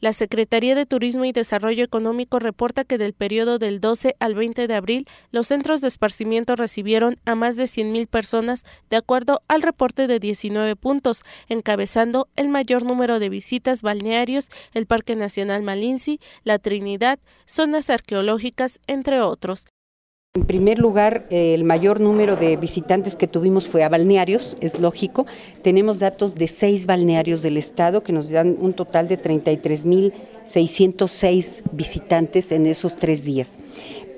La Secretaría de Turismo y Desarrollo Económico reporta que del periodo del 12 al 20 de abril, los centros de esparcimiento recibieron a más de 100.000 personas, de acuerdo al reporte de 19 puntos, encabezando el mayor número de visitas balnearios, el Parque Nacional Malinci, la Trinidad, zonas arqueológicas, entre otros. En primer lugar, eh, el mayor número de visitantes que tuvimos fue a balnearios, es lógico. Tenemos datos de seis balnearios del estado que nos dan un total de 33.606 visitantes en esos tres días.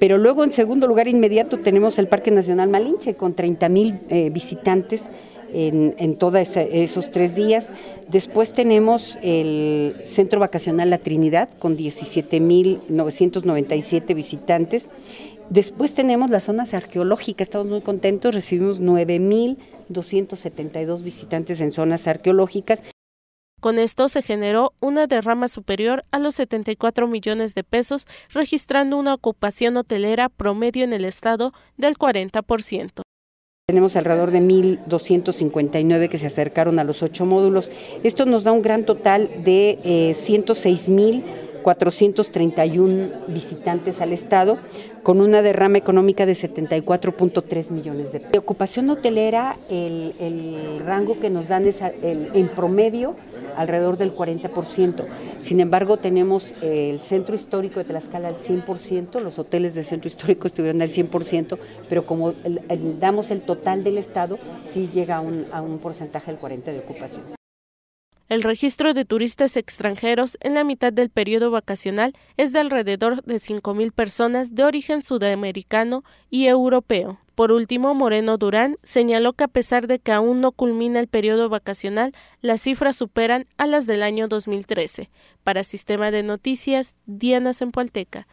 Pero luego, en segundo lugar inmediato, tenemos el Parque Nacional Malinche con 30.000 eh, visitantes en, en todos esos tres días. Después tenemos el Centro Vacacional La Trinidad con 17.997 visitantes Después tenemos las zonas arqueológicas, estamos muy contentos, recibimos 9.272 visitantes en zonas arqueológicas. Con esto se generó una derrama superior a los 74 millones de pesos, registrando una ocupación hotelera promedio en el estado del 40%. Tenemos alrededor de 1.259 que se acercaron a los ocho módulos. Esto nos da un gran total de 106.000 eh, 431 visitantes al Estado, con una derrama económica de 74.3 millones de pesos. De ocupación hotelera, el, rango que nos dan es en promedio alrededor del 40%. Sin embargo, tenemos eh, el centro histórico de Tlaxcala al 100%, los hoteles del centro histórico estuvieron al 100%, pero como damos el total del Estado, sí llega a un porcentaje del 40% de ocupación. El registro de turistas extranjeros en la mitad del periodo vacacional es de alrededor de 5.000 personas de origen sudamericano y europeo. Por último, Moreno Durán señaló que a pesar de que aún no culmina el periodo vacacional, las cifras superan a las del año 2013. Para Sistema de Noticias, Diana Zempoalteca.